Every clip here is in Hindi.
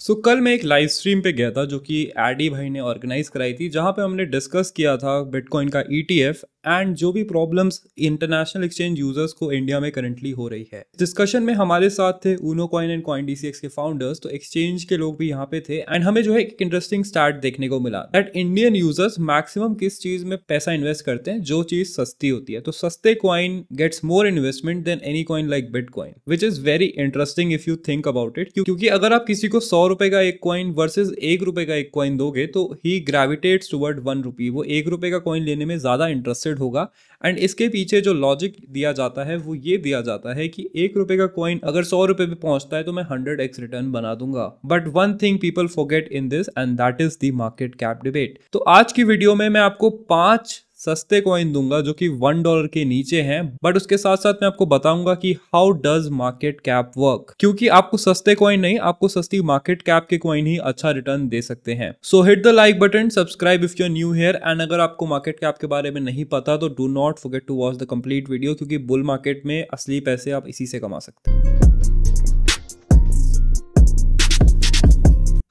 सो so, कल मैं एक लाइव स्ट्रीम पे गया था जो कि एडी भाई ने ऑर्गेनाइज कराई थी जहाँ पे हमने डिस्कस किया था बिटकॉइन का ई e एंड जो भी प्रॉब्लम्स इंटरनेशनल एक्सचेंज यूजर्स को इंडिया में करंटली हो रही है डिस्कशन में हमारे साथ थे Unocoin and coin D के फाउंडर्स तो एक्सचेंज के लोग भी यहाँ पे थे एंड हमें जो है एक इंटरेस्टिंग स्टार्ट देखने को मिला दैट इंडियन यूजर्स मैक्सिमम किस चीज में पैसा इन्वेस्ट करते हैं जो चीज सस्ती होती है तो सस्ते coin gets more investment than any coin like bitcoin which is very interesting if you think about it क्योंकि अगर आप किसी को सौ रुपए का एक कॉइन वर्सेज एक रुपए का एक कॉइन दोगे तो ही ग्रेविटेट्स टूवर्ड वन रुपी वो एक रुपए का कॉइन लेने में ज्यादा इंटरेस्ट फिक्सड होगा एंड इसके पीछे जो लॉजिक दिया जाता है वो ये दिया जाता है कि एक रुपए का कॉइन अगर सौ रुपए पे पहुंचता है तो मैं हंड्रेड एक्स रिटर्न बना दूंगा but one thing people forget in this and that is the market cap debate तो आज की वीडियो में मैं आपको पांच सस्ते कॉइन दूंगा जो कि वन डॉलर के नीचे हैं बट उसके साथ साथ मैं आपको बताऊंगा कि how does market cap work क्योंकि आपको सस्ते कॉइन नहीं आपको सस्ती मार्केट कैप के कॉइन ही अच्छा रिटर्न दे सकते हैं so hit the like button subscribe if you're new here and अगर आपको मार्केट कैप के बारे में नहीं पता तो do not forget to watch the complete video क्योंकि बुल मार्केट में असली पैसे आप इसी से कमा सकते हैं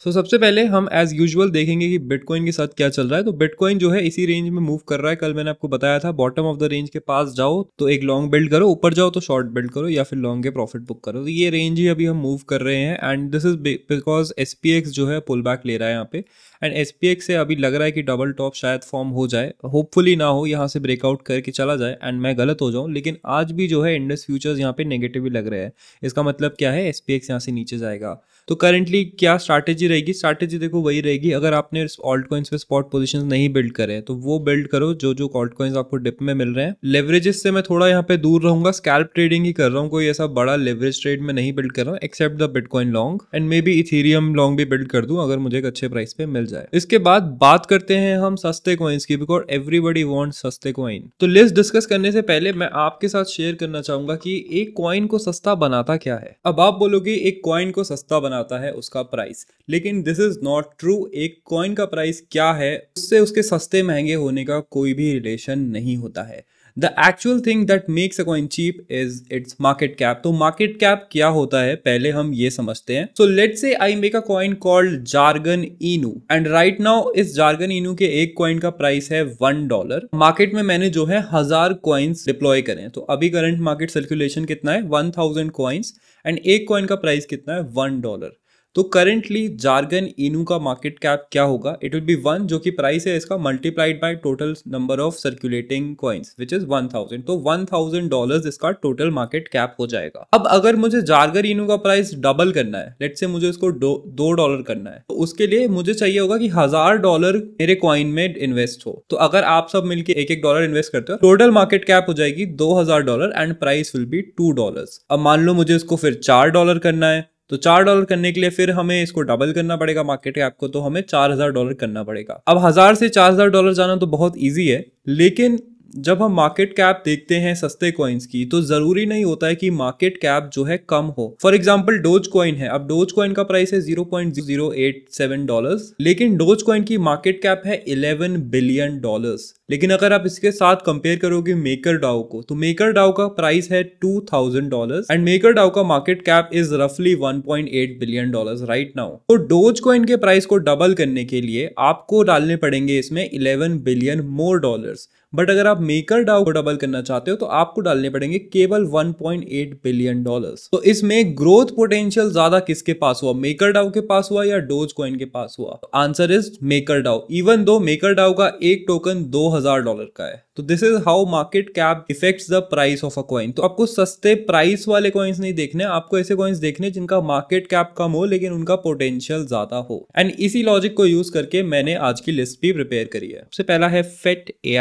तो सबसे पहले हम एज यूजुअल देखेंगे कि बिटकॉइन के साथ क्या चल रहा है तो बिटकॉइन जो है इसी रेंज में मूव कर रहा है कल मैंने आपको बताया था बॉटम ऑफ द रेंज के पास जाओ तो एक लॉन्ग बिल्ड करो ऊपर जाओ तो शॉर्ट बिल्ड करो या फिर लॉन्ग के प्रॉफिट बुक करो तो ये रेंज ही अभी हम मूव कर रहे हैं and this is because as जो है पुल बैक ले रहा है यहाँ पे एंड एस से अभी लग रहा है कि डबल टॉप शायद फॉर्म हो जाए होपफुली ना हो यहाँ से ब्रेकआउट करके चला जाए एंड मैं गलत हो जाऊँ लेकिन आज भी जो है इंडस फ्यूचर्स यहाँ पे नेगेटिव ही लग रहे हैं इसका मतलब क्या है एस पी यहाँ से नीचे जाएगा तो करेंटली क्या स्ट्रैटेजी रहेगी स्ट्रैटेजी देखो वही रहेगी अगर आपने ऑल्ट कॉइन्स पे स्पॉट पोजिशन नहीं बिल्ड करे तो वो बिल्ड करो जो जो ऑल्ट कॉइन्स आपको डिप में मिल रहे हैं लेवरेजेस से मैं थोड़ा यहाँ पे दूर रहूंगा स्कैल्प ट्रेडिंग ही कर रहा हूँ कोई ऐसा बड़ा लेवरेज ट्रेड में नहीं बिल्ड कर रहा हूँ except the bitcoin long and maybe Ethereum long भी बिल्ड कर दू अगर मुझे एक अच्छे प्राइस पे मिल जाए इसके बाद बात करते हैं हम सस्ते कॉइन्स की बिकॉज एवरीबडी वॉन्ट सस्ते कॉइन तो लिस्ट डिस्कस करने से पहले मैं आपके साथ शेयर करना चाहूंगा कि एक कॉइन को सस्ता बनाता क्या है अब आप बोलोगे एक कॉइन को सस्ता बनाता है उसका प्राइस लेकिन लेकिन दिस इज़ नॉट ट्रू एक कॉइन का प्राइस क्या है उससे उसके सस्ते महंगे होने का कोई भी रिलेशन नहीं होता है the actual thing that makes a coin cheap is its market cap तो मार्केट कैप क्या होता है पहले हम ये समझते हैं so let's say I make a coin called Jargon Inu and right now इस जार्गन इनू के एक कॉइन का प्राइस है वन डॉलर मार्केट में मैंने जो है हजार कॉइन्स डिप्लॉय करे हैं तो अभी करंट मार्केट सर्कुलेशन कितना है वन थाउजेंड कॉइन्स एंड एक कॉइन का प्राइस कितना है वन डॉलर तो करेंटली जार्गन इनू का मार्केट कैप क्या होगा इट विल बी वन जो कि प्राइस है इसका multiplied by total number of circulating coins which is one thousand तो वन थाउजेंड डॉलर इसका टोटल मार्केट कैप हो जाएगा अब अगर मुझे जार्गन इनू का प्राइस डबल करना है लेट से मुझे इसको दो डॉलर करना है तो उसके लिए मुझे चाहिए होगा कि हजार डॉलर मेरे कॉइन में इन्वेस्ट हो तो अगर आप सब मिलकर एक एक डॉलर इन्वेस्ट करते हो टोटल मार्केट कैप हो जाएगी दो हजार dollar and price will be two dollar अब मान लो मुझे इसको फिर चार डॉलर करना है तो चार डॉलर करने के लिए फिर हमें इसको डबल करना पड़ेगा मार्केट कैप को तो हमें चार हजार डॉलर करना पड़ेगा अब हजार से चार हजार डॉलर जाना तो बहुत ईजी है लेकिन जब हम मार्केट कैप देखते हैं सस्ते कॉइन्स की तो जरूरी नहीं होता है कि मार्केट कैप जो है कम हो फॉर एग्जाम्पल डोज कॉइन है अब डोज कॉइन का प्राइस है zero point zero eight seven dollar लेकिन डोज कॉइन की मार्केट कैप है इलेवन बिलियन डॉलर लेकिन अगर आप इसके साथ कंपेयर करोगे मेकर डाउ को तो मेकर डाउ का प्राइस है two thousand dollar and Maker DAO का मार्केट कैप इज रफली one point eight billion dollar right now तो डोज कॉइन के प्राइस को डबल करने के लिए आपको डालने पड़ेंगे इसमें eleven billion more dollar but अगर आप मेकर डाउ को डबल करना चाहते हो तो आपको डालने पड़ेंगे केवल 1.8 बिलियन डॉलर्स तो इसमें ग्रोथ पोटेंशियल ज्यादा किसके पास हुआ मेकर डाउ के पास हुआ या डोज कॉइन के पास हुआ answer is Maker DAO even though Maker DAO का एक टोकन 2000 डॉलर का है तो this is how market cap effect the price of a coin तो आपको सस्ते प्राइस वाले कॉइन्स नहीं देखने आपको ऐसे कॉइन्स देखने जिनका मार्केट कैप कम हो लेकिन उनका पोटेंशियल ज्यादा हो एंड इसी लॉजिक को यूज करके मैंने आज की लिस्ट भी प्रिपेयर करी है सबसे पहला है FET A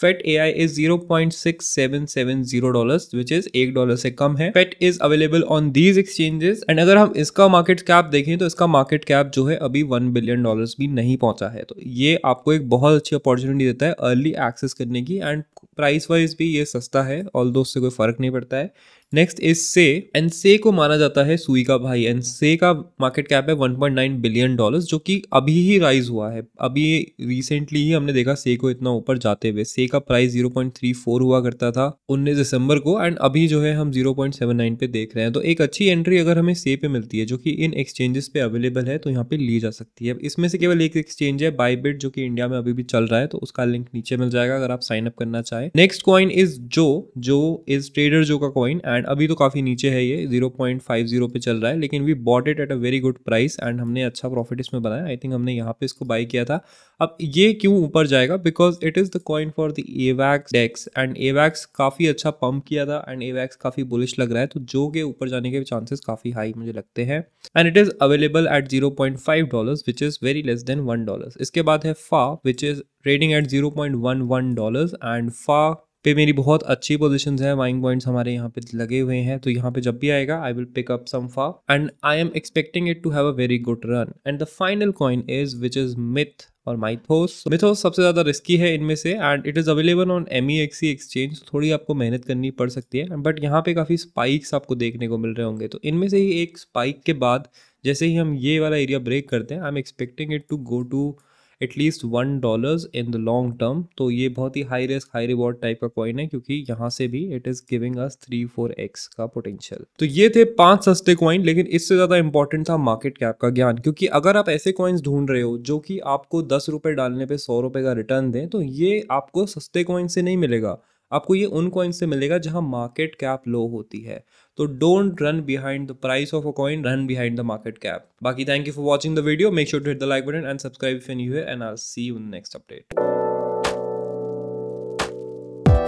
FET A I is zero point six seven seven zero dollar which is एक डॉलर से कम है FET is available on these exchanges and अगर हम इसका मार्केट कैप देखें तो इसका मार्केट कैप जो है अभी वन बिलियन डॉलर भी नहीं पहुंचा है तो ये आपको एक बहुत अच्छी अपॉर्चुनिटी देता है अर्ली एक्सेस करने की एंड प्राइस वाइज भी ये सस्ता है ऑल दो उससे कोई फर्क नहीं पड़ता है नेक्स्ट इज से एंड से को माना जाता है सुई का भाई एंड से का मार्केट कैप है 1.9 बिलियन डॉलर्स जो कि अभी ही राइज हुआ है अभी रिसेंटली ही हमने देखा से को इतना ऊपर जाते हुए से का प्राइस 0.34 हुआ करता था 19 दिसंबर को एंड अभी जो है हम 0.79 पे देख रहे हैं तो एक अच्छी एंट्री अगर हमें से पे मिलती है जो कि इन एक्सचेंजेस पे अवेलेबल है तो यहाँ पे ली जा सकती है इसमें से केवल एक एक्सचेंज है बाईबिट जो कि इंडिया में अभी भी चल रहा है तो उसका लिंक नीचे मिल जाएगा अगर आप साइन अप करना चाहें नेक्स्ट कॉइन इज जो जो इज ट्रेडर जो का कॉइन एंड एंड अभी तो काफ़ी नीचे है ये जीरो पॉइंट फाइव जीरो पे चल रहा है लेकिन we bought it at a very good price and हमने अच्छा प्रॉफिट इसमें बनाया आई थिंक हमने यहाँ पे इसको बाई किया था अब ये क्यों ऊपर जाएगा because it is the coin for the AVAX DEX and AVAX काफ़ी अच्छा पम्प किया था एंड एवैक्स काफ़ी बुलिश लग रहा है तो जो के ऊपर जाने के चांसेस काफ़ी हाई मुझे लगते हैं and it is available at zero point five dollar which is very less than one dollar इसके बाद है फा which is trading at zero point one one dollar and फा पे मेरी बहुत अच्छी पोजिशन है वाइंग पॉइंट्स हमारे यहाँ पे लगे हुए हैं तो यहाँ पे जब भी आएगा I will pick up some फाव and I am expecting it to have a very good run and the final coin is which is myth और माइथोस मिथोस सबसे ज़्यादा रिस्की है इनमें से and it is available on M E X C exchange थोड़ी आपको मेहनत करनी पड़ सकती है बट यहाँ पे काफ़ी स्पाइक्स आपको देखने को मिल रहे होंगे तो इनमें से ही एक स्पाइक के बाद जैसे ही हम ये वाला एरिया ब्रेक करते हैं I am expecting it to go to at least one dollars in the long term तो ये बहुत ही high risk high reward type का कॉइन है क्योंकि यहाँ से भी it is giving us three four X का पोटेंशियल तो ये थे पांच सस्ते कॉइन लेकिन इससे ज्यादा इंपॉर्टेंट था मार्केट कैप का ज्ञान क्योंकि अगर आप ऐसे कॉइन्स ढूंढ रहे हो जो कि आपको दस रुपए डालने पर सौ रुपये का रिटर्न दें तो ये आपको सस्ते कॉइन से नहीं मिलेगा आपको ये उन कॉइन से मिलेगा जहां मार्केट कैप लो होती है तो don't run behind the price of a coin run behind the market cap बाकी thank you for watching the video make sure to hit the like button and subscribe if you है and are see you next update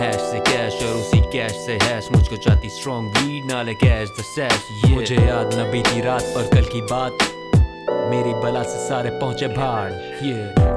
hash से कैश और उसी कैश से हैश मुझको चाहती स्ट्रॉन्ग वीड नाले कैश द सैश yeah. मुझे याद न बीती रात और कल की बात मेरी बला से सारे पहुंचे भाड़ ये yeah.